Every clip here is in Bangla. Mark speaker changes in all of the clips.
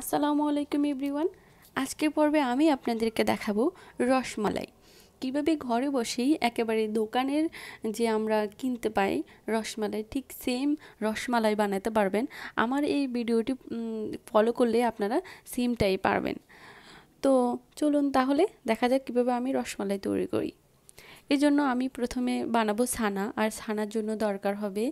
Speaker 1: আসসালামু আলাইকুম এভরিওয়ান আজকের পর্বে আমি আপনাদেরকে দেখাবো রসমালাই কীভাবে ঘরে বসেই একেবারে দোকানের যে আমরা কিনতে পাই রসমালাই ঠিক সেম রসমালাই বানাতে পারবেন আমার এই ভিডিওটি ফলো করলে আপনারা সেমটাই পারবেন তো চলুন তাহলে দেখা যাক কীভাবে আমি রসমালাই তৈরি করি এজন্য আমি প্রথমে বানাবো ছানা আর ছানার জন্য দরকার হবে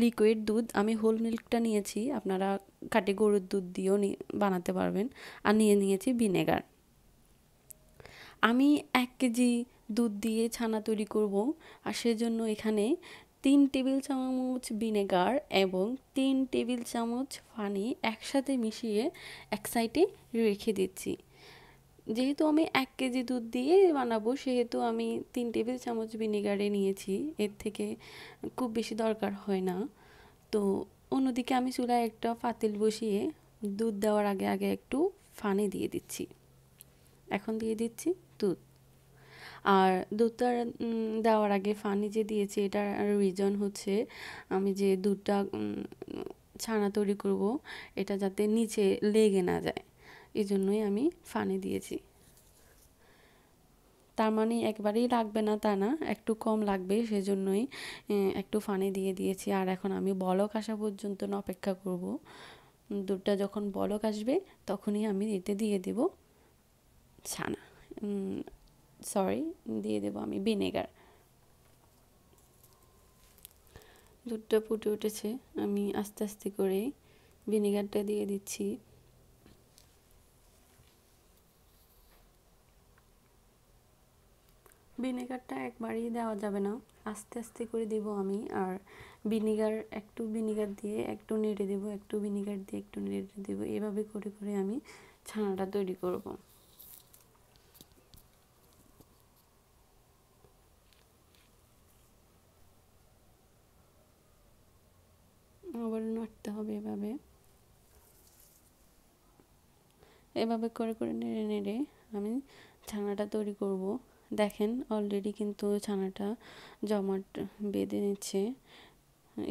Speaker 1: লিকুইড দুধ আমি হোল মিল্কটা নিয়েছি আপনারা কাটে গরুর দুধ দিয়েও বানাতে পারবেন আর নিয়ে নিয়েছি ভিনেগার আমি এক কেজি দুধ দিয়ে ছানা তৈরি করব আর সেজন্য এখানে তিন টেবিল চামচ ভিনেগার এবং তিন টেবিল চামচ পানি একসাথে মিশিয়ে এক সাইডে রেখে দিচ্ছি যেহেতু আমি এক কেজি দুধ দিয়ে বানাবো সেহেতু আমি তিন টেবিল চামচ ভিনেগারে নিয়েছি এর থেকে খুব বেশি দরকার হয় না তো অন্যদিকে আমি চুলায় একটা ফাতিল বসিয়ে দুধ দেওয়ার আগে আগে একটু ফানি দিয়ে দিচ্ছি এখন দিয়ে দিচ্ছি দুধ আর দুধটা দেওয়ার আগে ফানি যে দিয়েছি এটার রিজন হচ্ছে আমি যে দুধটা ছানা তৈরি করব এটা যাতে নিচে লেগে না যায় জন্যই আমি ফানি দিয়েছি তার মানে একবারেই লাগবে না তা না একটু কম লাগবে সেজন্যই একটু ফানি দিয়ে দিয়েছি আর এখন আমি বলক আসা পর্যন্ত না অপেক্ষা করব দুধটা যখন বলক আসবে তখনই আমি এতে দিয়ে দেব ছানা সরি দিয়ে দেব আমি ভিনেগার দুধটা ফুটে উঠেছে আমি আস্তে আস্তে করে ভিনেগারটা দিয়ে দিচ্ছি ভিনেগারটা একবারই দেওয়া যাবে না আস্তে আস্তে করে দেব আমি আর ভিনেগার একটু ভিনেগার দিয়ে একটু নেড়ে দেব একটু ভিনেগার দিয়ে একটু নেড়ে দেব এভাবে করে করে আমি ছানাটা তৈরি করব আবার নাড়তে হবে এভাবে এভাবে করে করে নেড়ে নেড়ে আমি ছানাটা তৈরি করব দেখেন অলরেডি কিন্তু ছানাটা জমাট বেঁধে নিচ্ছে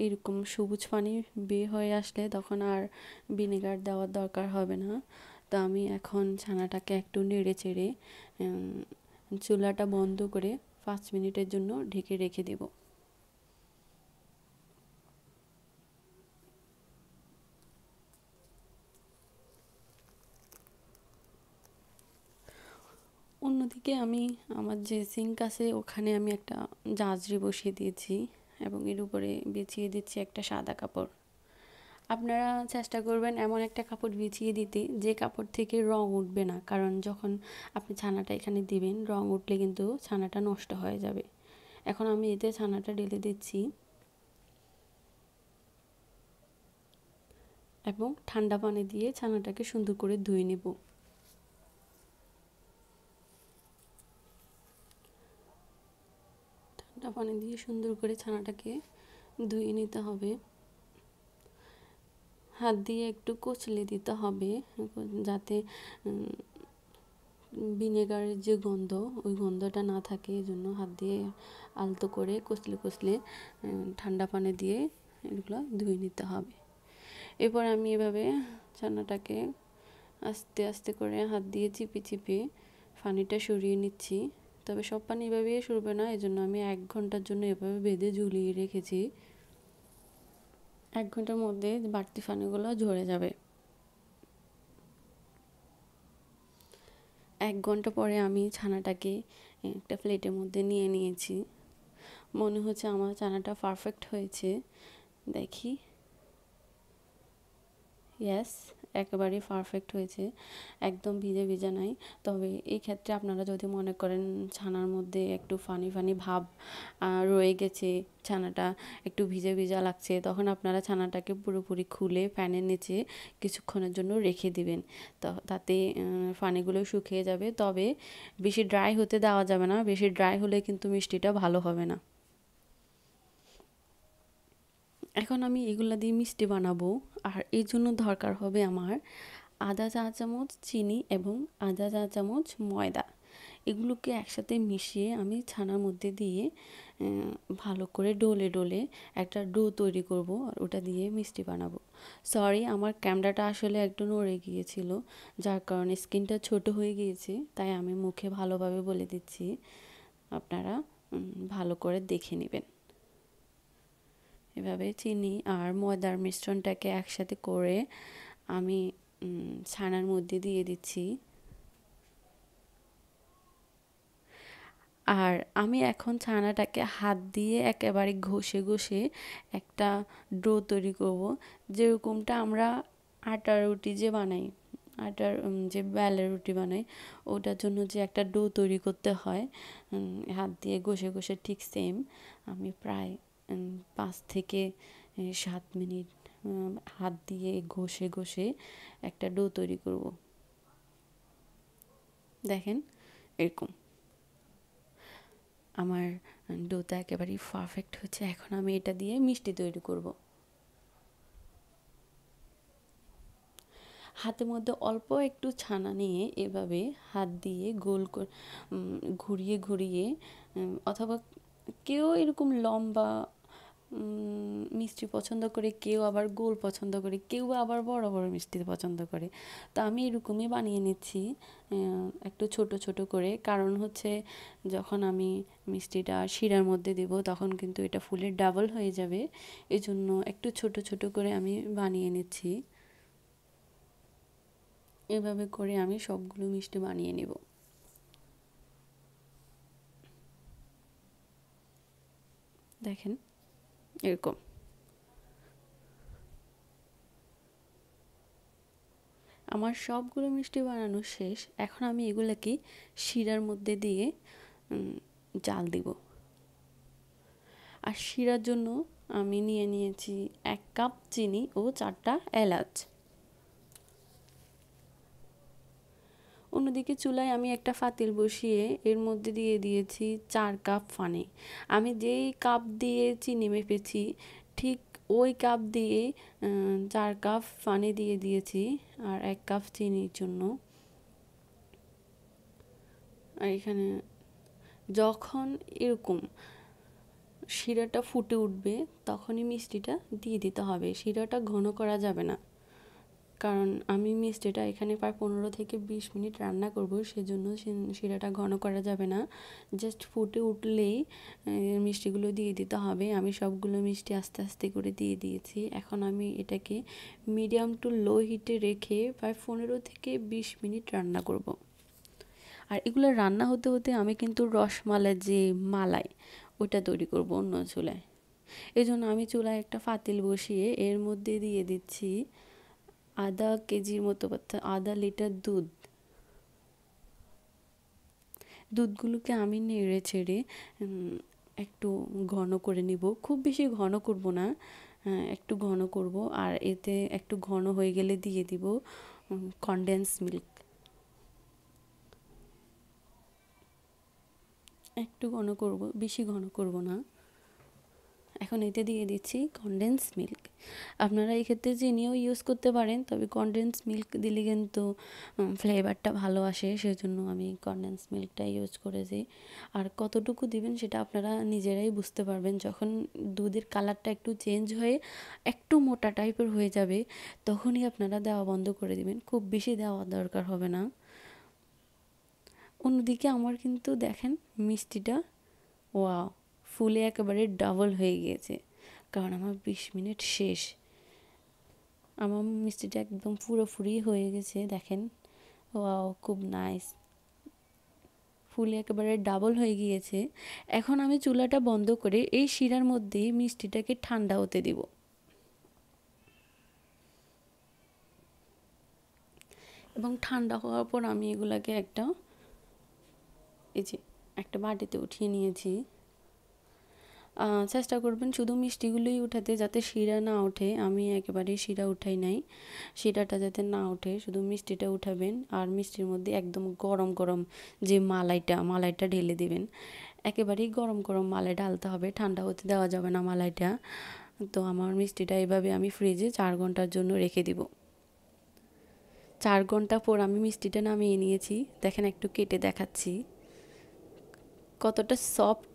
Speaker 1: এরকম সবুজ পানি বিয়ে হয়ে আসলে তখন আর ভিনেগার দেওয়ার দরকার হবে না তো আমি এখন ছানাটাকে একটু নেড়ে চেড়ে চুলাটা বন্ধ করে পাঁচ মিনিটের জন্য ঢেকে রেখে দেবো অন্যদিকে আমি আমার যে সিঙ্ক আছে ওখানে আমি একটা জাজরি বসিয়ে দিয়েছি এবং এর উপরে বিছিয়ে দিচ্ছি একটা সাদা কাপড় আপনারা চেষ্টা করবেন এমন একটা কাপড় বিছিয়ে দিতে যে কাপড় থেকে রং উঠবে না কারণ যখন আপনি ছানাটা এখানে দিবেন রং উঠলে কিন্তু ছানাটা নষ্ট হয়ে যাবে এখন আমি এতে ছানাটা ঢেলে দিচ্ছি এবং ঠান্ডা পানি দিয়ে ছানাটাকে সুন্দর করে ধুয়ে নেব ঠান্ডা পানি দিয়ে সুন্দর করে ছানাটাকে ধুয়ে নিতে হবে হাত দিয়ে একটু কচলে দিতে হবে যাতে ভিনেগারের যে গন্ধ ওই গন্ধটা না থাকে এই জন্য হাত দিয়ে আলতো করে কচলে কচলে ঠান্ডা পানি দিয়ে এগুলো ধুয়ে নিতে হবে এরপর আমি এভাবে ছানাটাকে আস্তে আস্তে করে হাত দিয়ে চিপে চিপে পানিটা সরিয়ে নিচ্ছি তবে সব পানি এভাবে সরবে না এজন্য আমি এক ঘন্টার জন্য এভাবে বেঁধে ঝুলিয়ে রেখেছি এক ঘন্টার মধ্যে বাড়তি পানিগুলো ঝরে যাবে এক ঘন্টা পরে আমি ছানাটাকে একটা প্লেটের মধ্যে নিয়ে নিয়েছি মনে হচ্ছে আমার ছানাটা পারফেক্ট হয়েছে দেখি ইয়েস একেবারেই পারফেক্ট হয়েছে একদম ভিজে ভিজে নাই তবে এই ক্ষেত্রে আপনারা যদি মনে করেন ছানার মধ্যে একটু ফানি ফানি ভাব রয়ে গেছে ছানাটা একটু ভিজে ভিজা লাগছে তখন আপনারা ছানাটাকে পুরোপুরি খুলে ফ্যানের নিচে কিছুক্ষণের জন্য রেখে দিবেন তো তাতে ফানিগুলো শুকিয়ে যাবে তবে বেশি ড্রাই হতে দেওয়া যাবে না বেশি ড্রাই হলে কিন্তু মিষ্টিটা ভালো হবে না এখন আমি এগুলা দিয়ে মিষ্টি বানাবো আর এই জন্য দরকার হবে আমার আধা চা চামচ চিনি এবং আধা চা চামচ ময়দা এগুলোকে একসাথে মিশিয়ে আমি ছানার মধ্যে দিয়ে ভালো করে ডোলে ডোলে একটা ডো তৈরি করব আর ওটা দিয়ে মিষ্টি বানাবো সরি আমার ক্যামেরাটা আসলে একটু নড়ে গিয়েছিল যার কারণে স্কিনটা ছোট হয়ে গিয়েছে তাই আমি মুখে ভালোভাবে বলে দিচ্ছি আপনারা ভালো করে দেখে নেবেন এভাবে চিনি আর ময়দার মিশ্রণটাকে একসাথে করে আমি ছানার মধ্যে দিয়ে দিচ্ছি আর আমি এখন ছানাটাকে হাত দিয়ে একেবারে ঘষে ঘষে একটা ডো তৈরি করব যেরকমটা আমরা আটা রুটি যে বানাই আটার যে বেলের রুটি বানাই ওটার জন্য যে একটা ডো তৈরি করতে হয় হাত দিয়ে ঘষে ঘষে ঠিক সেম আমি প্রায় পাঁচ থেকে সাত মিনিট হাত দিয়ে ঘষে ঘষে একটা ডো তৈরি করব দেখেন এরকম আমার ডোটা একেবারেই পারফেক্ট হচ্ছে এখন আমি এটা দিয়ে মিষ্টি তৈরি করব হাতের মধ্যে অল্প একটু ছানা নিয়ে এভাবে হাত দিয়ে গোল ঘুরিয়ে ঘুরিয়ে অথবা কেউ এরকম লম্বা মিষ্টি পছন্দ করে কেউ আবার গোল পছন্দ করে কেউ আবার বড় বড় মিষ্টি পছন্দ করে তো আমি এরকমই বানিয়ে নিচ্ছি একটু ছোট ছোট করে কারণ হচ্ছে যখন আমি মিষ্টিটা শিরার মধ্যে দেব তখন কিন্তু এটা ফুলের ডাবল হয়ে যাবে এজন্য একটু ছোট ছোট করে আমি বানিয়ে নিচ্ছি এভাবে করে আমি সবগুলো মিষ্টি বানিয়ে নেব দেখেন এরকম আমার সবগুলো মিষ্টি বানানো শেষ এখন আমি এগুলোকে শিরার মধ্যে দিয়ে জাল দিব আর শিরার জন্য আমি নিয়ে নিয়েছি এক কাপ চিনি ও চারটা এলাচ অন্যদিকে চুলায় আমি একটা ফাতিল বসিয়ে এর মধ্যে দিয়ে দিয়েছি চার কাপ ফানে আমি যেই কাপ দিয়ে চিনি মেপেছি ঠিক ওই কাপ দিয়ে চার কাপ ফানে দিয়ে দিয়েছি আর এক কাপ চিনির জন্য আর এখানে যখন এরকম শিরাটা ফুটে উঠবে তখনই মিষ্টিটা দিয়ে দিতে হবে শিরাটা ঘন করা যাবে না কারণ আমি মিষ্টিটা এখানে প্রায় পনেরো থেকে বিশ মিনিট রান্না করব সেজন্য শিরাটা ঘন করা যাবে না জাস্ট ফুটে উঠলেই মিষ্টিগুলো দিয়ে দিতে হবে আমি সবগুলো মিষ্টি আস্তে আস্তে করে দিয়ে দিয়েছি এখন আমি এটাকে মিডিয়াম টু লো হিটে রেখে প্রায় পনেরো থেকে বিশ মিনিট রান্না করব। আর এগুলো রান্না হতে হতে আমি কিন্তু রসমালা যে মালাই ওটা তৈরি করব অন্য চুলায় এই আমি চুলায় একটা ফাতিল বসিয়ে এর মধ্যে দিয়ে দিচ্ছি আধা কেজির মতো অর্থাৎ আধা লিটার দুধ দুধগুলোকে আমি নেড়ে ছেড়ে একটু ঘন করে নিব খুব বেশি ঘন করব না হ্যাঁ, একটু ঘন করব আর এতে একটু ঘন হয়ে গেলে দিয়ে দিব কনডেন্স মিল্ক একটু ঘন করব বেশি ঘন করব না এখন এতে দিয়ে দিচ্ছি কনডেন্স মিল্ক আপনারা এক্ষেত্রে চিনিও ইউজ করতে পারেন তবে কনডেন্স মিল্ক দিলে কিন্তু ফ্লেভারটা ভালো আসে সেজন্য আমি কনডেন্স মিল্কটা ইউজ করেছি আর কতটুকু দিবেন সেটা আপনারা নিজেরাই বুঝতে পারবেন যখন দুধের কালারটা একটু চেঞ্জ হয়ে একটু মোটা টাইপের হয়ে যাবে তখনই আপনারা দেওয়া বন্ধ করে দিবেন খুব বেশি দেওয়া দরকার হবে না অন্যদিকে আমার কিন্তু দেখেন মিষ্টিটা ওয়া ফুলে একেবারে ডাবল হয়ে গিয়েছে কারণ আমার বিশ মিনিট শেষ আমার মিষ্টিটা একদম পুরোপুরি হয়ে গেছে দেখেন ও খুব নাইস ফুলে একেবারে ডাবল হয়ে গিয়েছে এখন আমি চুলাটা বন্ধ করে এই শিরার মধ্যেই মিষ্টিটাকে ঠান্ডা হতে দিব এবং ঠান্ডা হওয়ার পর আমি এগুলাকে একটা এই যে একটা বাটিতে উঠিয়ে নিয়েছি চেষ্টা করবেন শুধু মিষ্টিগুলোই উঠাতে যাতে শিরা না ওঠে আমি একেবারেই শিরা উঠাই নাই শিরাটা যাতে না ওঠে শুধু মিষ্টিটা উঠাবেন আর মিষ্টির মধ্যে একদম গরম গরম যে মালাইটা মালাইটা ঢেলে দেবেন একেবারেই গরম গরম মালাই ঢালতে হবে ঠান্ডা হতে দেওয়া যাবে না মালাইটা তো আমার মিষ্টিটা এভাবে আমি ফ্রিজে চার ঘন্টার জন্য রেখে দিব চার ঘন্টা পর আমি মিষ্টিটা নামিয়ে নিয়েছি দেখেন একটু কেটে দেখাচ্ছি কতটা সফট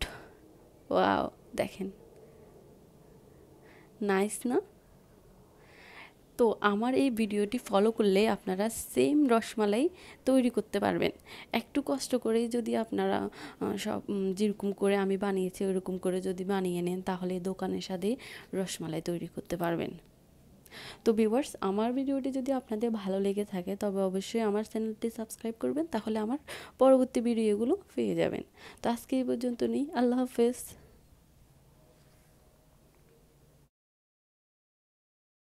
Speaker 1: ওয়াও দেখেন নাইস না তো আমার এই ভিডিওটি ফলো করলে আপনারা সেম রসমালাই তৈরি করতে পারবেন একটু কষ্ট করেই যদি আপনারা সব যেরকম করে আমি বানিয়েছি ওরকম করে যদি বানিয়ে নেন তাহলে দোকানের সাথে রসমালাই তৈরি করতে পারবেন তো ভিউয়ার্স আমার ভিডিওটি যদি আপনাদের ভালো লেগে থাকে তবে অবশ্যই আমার চ্যানেলটি সাবস্ক্রাইব করবেন তাহলে আমার পরবর্তী ভিডিওগুলো পেয়ে যাবেন তো আজকে এই পর্যন্ত নেই আল্লাহ হাফেজ